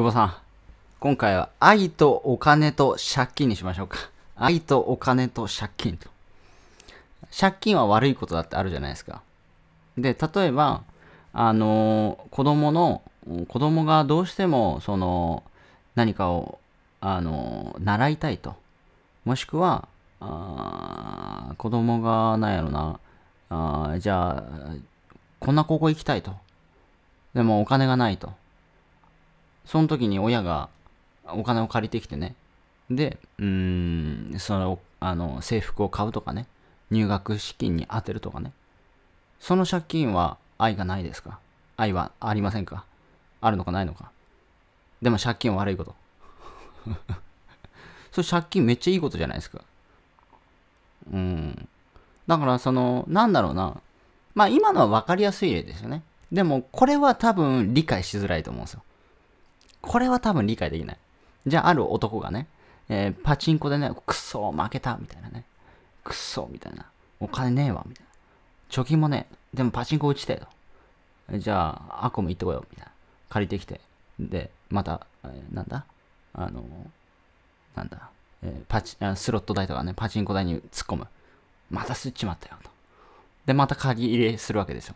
久保さん、今回は愛とお金と借金にしましょうか。愛とお金と借金と。借金は悪いことだってあるじゃないですか。で、例えば、あのー、子供の、子供がどうしても、その、何かを、あのー、習いたいと。もしくは、あ子供が、なんやろな、あじゃあ、こんな高校行きたいと。でもお金がないと。その時に親がお金を借りてきてね、で、うん、その、あの、制服を買うとかね、入学資金に充てるとかね、その借金は愛がないですか愛はありませんかあるのかないのかでも借金は悪いこと。それ借金めっちゃいいことじゃないですか。うん。だからその、なんだろうな。まあ今のは分かりやすい例ですよね。でもこれは多分理解しづらいと思うんですよ。これは多分理解できない。じゃあ、ある男がね、えー、パチンコでね、くそ負けた、みたいなね。くそみたいな。お金ねえわ、みたいな。貯金もねえ。でもパチンコ打ちたいと。じゃあ、アコム行ってこよう、みたいな。借りてきて。で、また、えー、なんだあのー、なんだ、えー、パチ、スロット台とかね、パチンコ台に突っ込む。また吸っちまったよ、と。で、また借り入れするわけですよ。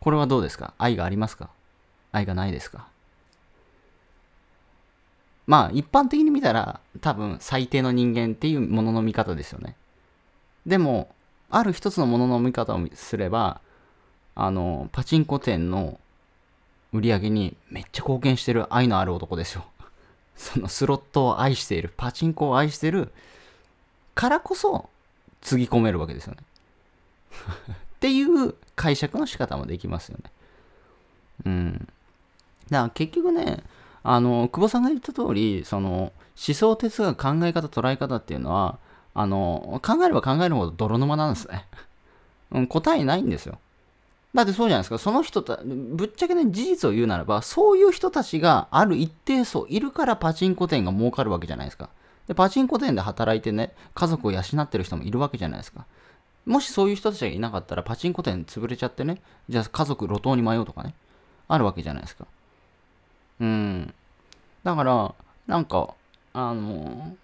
これはどうですか愛がありますか愛がないですかまあ一般的に見たら多分最低の人間っていうものの見方ですよね。でも、ある一つのものの見方をすれば、あの、パチンコ店の売り上げにめっちゃ貢献してる愛のある男ですよ。そのスロットを愛している、パチンコを愛してるからこそ、つぎ込めるわけですよね。っていう解釈の仕方もできますよね。うん。だから結局ね、あの、久保さんが言った通り、その、思想哲学考え方捉え方っていうのは、あの、考えれば考えるほど泥沼なんですね。うん、答えないんですよ。だってそうじゃないですか。その人た、ぶっちゃけね、事実を言うならば、そういう人たちがある一定層いるからパチンコ店が儲かるわけじゃないですか。で、パチンコ店で働いてね、家族を養ってる人もいるわけじゃないですか。もしそういう人たちがいなかったら、パチンコ店潰れちゃってね、じゃあ家族路頭に迷うとかね、あるわけじゃないですか。うん。だから、なんか、あの、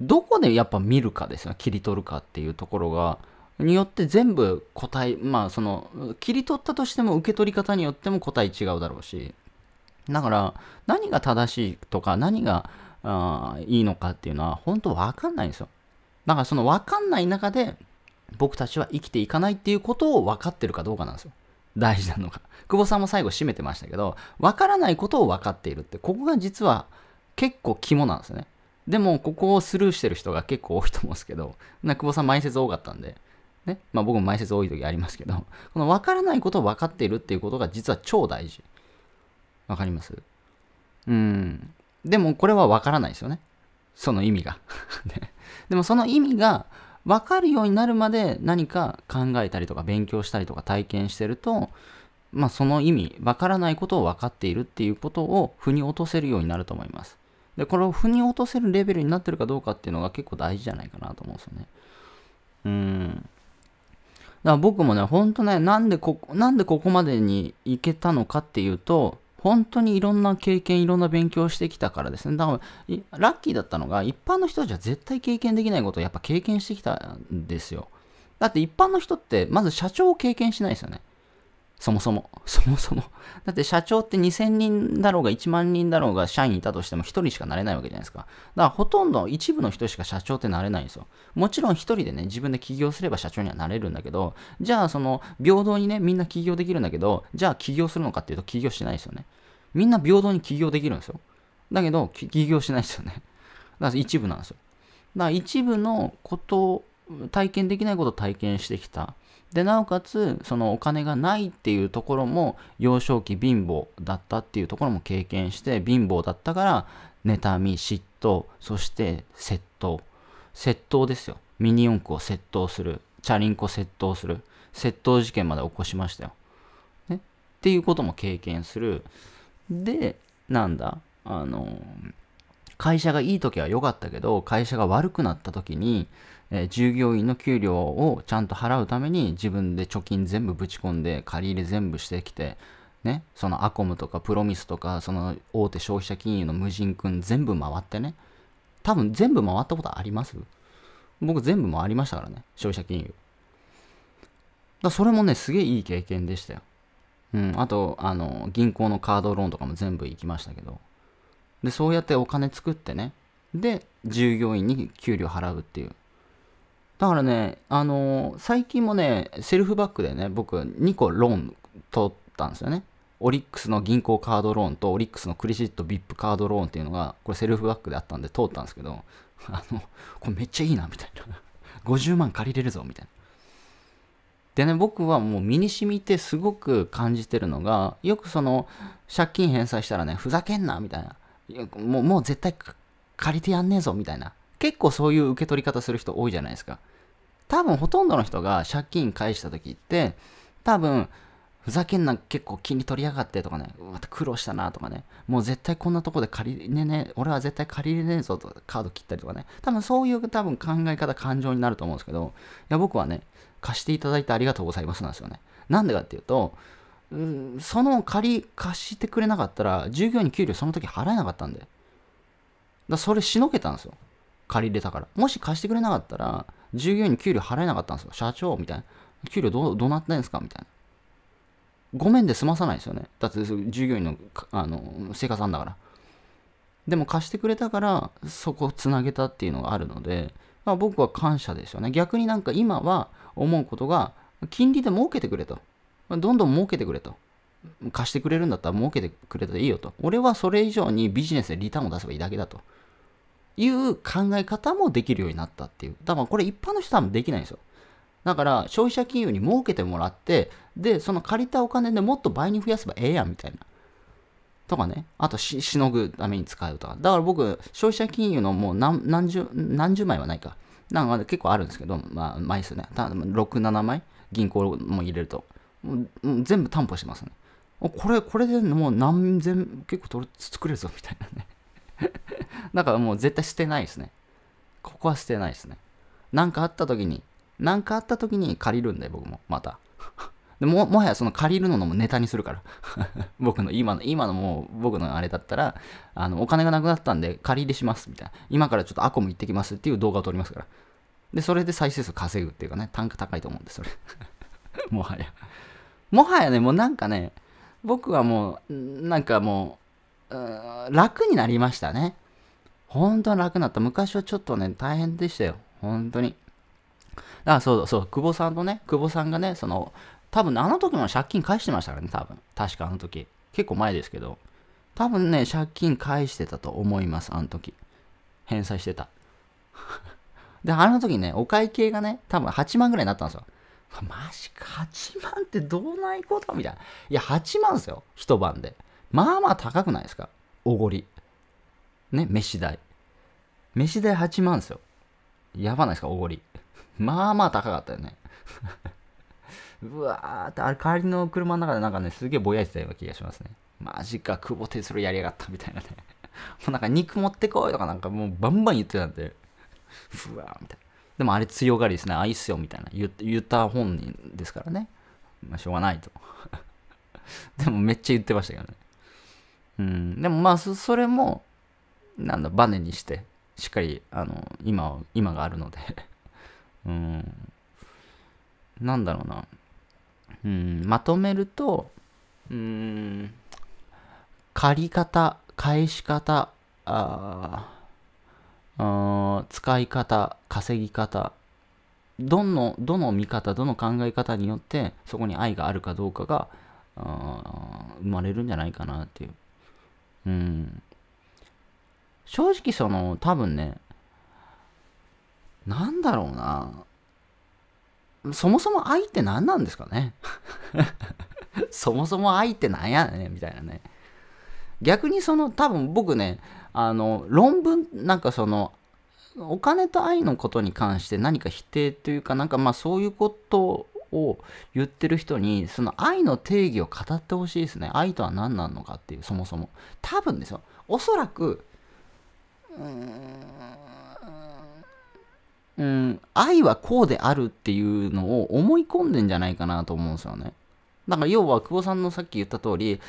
どこでやっぱ見るかですよ、ね。切り取るかっていうところが、によって全部答え、まあその、切り取ったとしても受け取り方によっても答え違うだろうし、だから何が正しいとか何があいいのかっていうのは本当わかんないんですよ。だからそのわかんない中で僕たちは生きていかないっていうことを分かってるかどうかなんですよ。大事なのか。久保さんも最後締めてましたけど、わからないことを分かっているって、ここが実は結構肝なんですね。でも、ここをスルーしてる人が結構多いと思うんですけど、な久保さん、前説多かったんで、ね、まあ僕も前説多い時ありますけど、この分からないことを分かっているっていうことが実は超大事。わかりますうん。でも、これは分からないですよね。その意味が ね。でも、その意味が、分かるようになるまで何か考えたりとか勉強したりとか体験してると、まあ、その意味分からないことを分かっているっていうことを腑に落とせるようになると思いますでこれを腑に落とせるレベルになってるかどうかっていうのが結構大事じゃないかなと思うんですよねうんだから僕もね、ほんとね、なんでここ、なんでここまでに行けたのかっていうと、本当にいろんな経験、いろんな勉強してきたからですね。だから、ラッキーだったのが、一般の人たちは絶対経験できないことをやっぱ経験してきたんですよ。だって一般の人って、まず社長を経験しないですよね。そもそも。そもそも。だって社長って2000人だろうが1万人だろうが社員いたとしても1人しかなれないわけじゃないですか。だからほとんど一部の人しか社長ってなれないんですよ。もちろん1人でね、自分で起業すれば社長にはなれるんだけど、じゃあその平等にね、みんな起業できるんだけど、じゃあ起業するのかっていうと起業しないですよね。みんな平等に起業できるんですよ。だけど、起業しないですよね。だから一部なんですよ。だから一部のことを体験できないことを体験してきた。でなおかつそのお金がないっていうところも幼少期貧乏だったっていうところも経験して貧乏だったから妬み嫉妬そして窃盗窃盗ですよミニ四駆を窃盗するチャリンコ窃盗する窃盗事件まで起こしましたよ、ね、っていうことも経験するでなんだあのー会社がいい時は良かったけど、会社が悪くなった時に、えー、従業員の給料をちゃんと払うために自分で貯金全部ぶち込んで、借り入れ全部してきて、ね、そのアコムとかプロミスとか、その大手消費者金融の無人君全部回ってね、多分全部回ったことあります僕全部回りましたからね、消費者金融。だそれもね、すげえいい経験でしたよ。うん、あと、あの、銀行のカードローンとかも全部行きましたけど。で、そうやってお金作ってね、で、従業員に給料払うっていう。だからね、あのー、最近もね、セルフバックでね、僕2個ローン取ったんですよね。オリックスの銀行カードローンとオリックスのクレジット VIP カードローンっていうのが、これセルフバックであったんで通ったんですけど、あの、これめっちゃいいな、みたいな。50 万借りれるぞ、みたいな。でね、僕はもう身に染みてすごく感じてるのが、よくその、借金返済したらね、ふざけんな、みたいな。いやもうもう絶対借りてやんねえぞみたいな結構そういう受け取り方する人多いじゃないですか多分ほとんどの人が借金返した時って多分ふざけんな結構金利取りやがってとかねうわ苦労したなとかねもう絶対こんなとこで借りねね俺は絶対借りれねえぞとカード切ったりとかね多分そういう多分考え方感情になると思うんですけどいや僕はね貸していただいてありがとうございますなんですよねなんでかっていうとその借り貸してくれなかったら、従業員に給料その時払えなかったんで。だそれしのけたんですよ。借りれたから。もし貸してくれなかったら、従業員に給料払えなかったんですよ。社長みたいな。給料どどうなってんですかみたいな。ごめんで済まさないですよね。だって従業員のあの生活なんだから。でも貸してくれたから、そこをつなげたっていうのがあるので、まあ、僕は感謝ですよね。逆になんか今は思うことが、金利で儲けてくれと。どんどん儲けてくれと。貸してくれるんだったら儲けてくれたらいいよと。俺はそれ以上にビジネスでリターンを出せばいいだけだと。いう考え方もできるようになったっていう。多分これ一般の人多分できないんですよ。だから消費者金融に儲けてもらって、で、その借りたお金でもっと倍に増やせばええやんみたいな。とかね。あとし、しのぐために使うとか。だから僕、消費者金融のもう何何十、何十枚はないか。なんか結構あるんですけど、まあ、枚数ね。た6、7枚銀行も入れると。もう全部担保しますね。これ、これでもう何千、結構取れ作れるぞみたいなね。だからもう絶対捨てないですね。ここは捨てないですね。何かあった時に、なんかあった時に借りるんで、僕も、また。でも、もはやその借りるのもネタにするから。僕の今の、今のもう僕のあれだったら、あの、お金がなくなったんで借り入れします、みたいな。今からちょっとアコム行ってきますっていう動画を撮りますから。で、それで再生数稼ぐっていうかね、単価高いと思うんで、す、それ。もはや。もはやね、もうなんかね、僕はもう、なんかもう、う楽になりましたね。本当に楽になった。昔はちょっとね、大変でしたよ。本当に。あ、そうそう、久保さんとね、久保さんがね、その、多分、あの時も借金返してましたからね、多分。確かあの時。結構前ですけど。多分ね、借金返してたと思います、あの時。返済してた。で、あの時ね、お会計がね、多分8万ぐらいになったんですよ。マジか、8万ってどうないことみたいな。いや、8万ですよ、一晩で。まあまあ高くないですかおごり。ね、飯代。飯代8万ですよ。やばないですかおごり。まあまあ高かったよね。うわーって、あれ、帰りの車の中でなんかね、すげえぼやいてたような気がしますね。マジか、久保哲郎やりやがったみたいなね。もうなんか肉持ってこいとかなんかもうバンバン言ってたんで、ふわーみたいな。でもあれ強がりですね。あ、いいっすよ、みたいな言。言った本人ですからね。まあ、しょうがないと。でもめっちゃ言ってましたけどね。うん。でもまあ、それも、なんだ、バネにして、しっかり、あの、今、今があるので うん。なんだろうな。うん、まとめると、うん、借り方、返し方、ああ、使い方、稼ぎ方、どの、どの見方、どの考え方によって、そこに愛があるかどうかが、生まれるんじゃないかなっていう。うん。正直その、多分ね、なんだろうな。そもそも愛って何なんですかね そもそも愛って何やねんみたいなね。逆にその多分僕ねあの論文なんかそのお金と愛のことに関して何か否定というかなんかまあそういうことを言ってる人にその愛の定義を語ってほしいですね愛とは何なのかっていうそもそも多分ですよおそらくうん、愛はこうであるっていうのを思い込んでんじゃないかなと思うんですよね。だから要は久保さんのさっき言った通り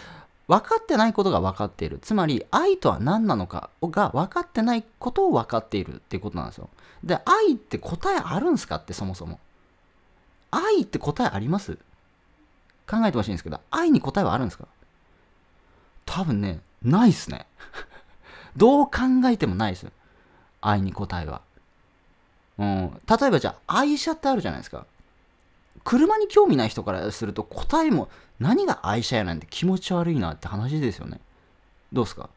分かってないことが分かっている。つまり、愛とは何なのかが分かってないことを分かっているっていうことなんですよ。で、愛って答えあるんすかってそもそも。愛って答えあります考えてほしいんですけど、愛に答えはあるんですか多分ね、ないっすね。どう考えてもないっす。愛に答えは。うん。例えばじゃあ、愛車ってあるじゃないですか。車に興味ない人からすると答えも何が愛車やなんて気持ち悪いなって話ですよね。どうすか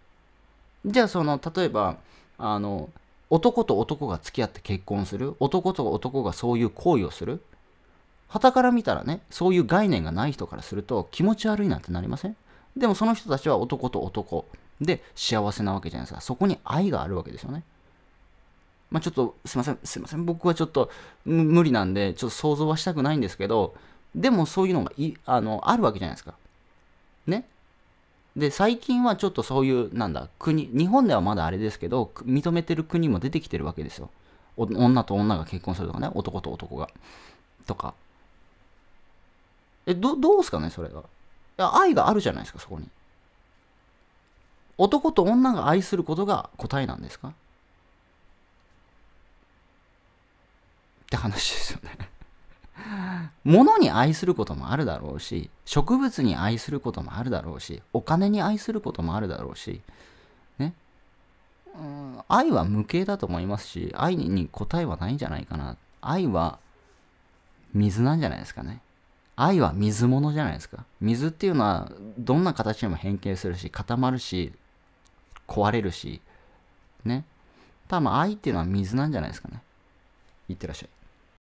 じゃあその例えばあの男と男が付き合って結婚する男と男がそういう行為をする傍から見たらねそういう概念がない人からすると気持ち悪いなんてなりませんでもその人たちは男と男で幸せなわけじゃないですかそこに愛があるわけですよねまあ、ちょっとすいません、すいません、僕はちょっと無理なんで、ちょっと想像はしたくないんですけど、でもそういうのがいあのあるわけじゃないですか。ね。で、最近はちょっとそういう、なんだ、国、日本ではまだあれですけど、認めてる国も出てきてるわけですよ。女と女が結婚するとかね、男と男が。とか。え、ど、どうすかね、それが。いや、愛があるじゃないですか、そこに。男と女が愛することが答えなんですかって話ですよね物に愛することもあるだろうし、植物に愛することもあるだろうし、お金に愛することもあるだろうし、ね。うん、愛は無形だと思いますし、愛に答えはないんじゃないかな。愛は水なんじゃないですかね。愛は水物じゃないですか。水っていうのは、どんな形にも変形するし、固まるし、壊れるし、ね。多分愛っていうのは水なんじゃないですかね。いってらっしゃい。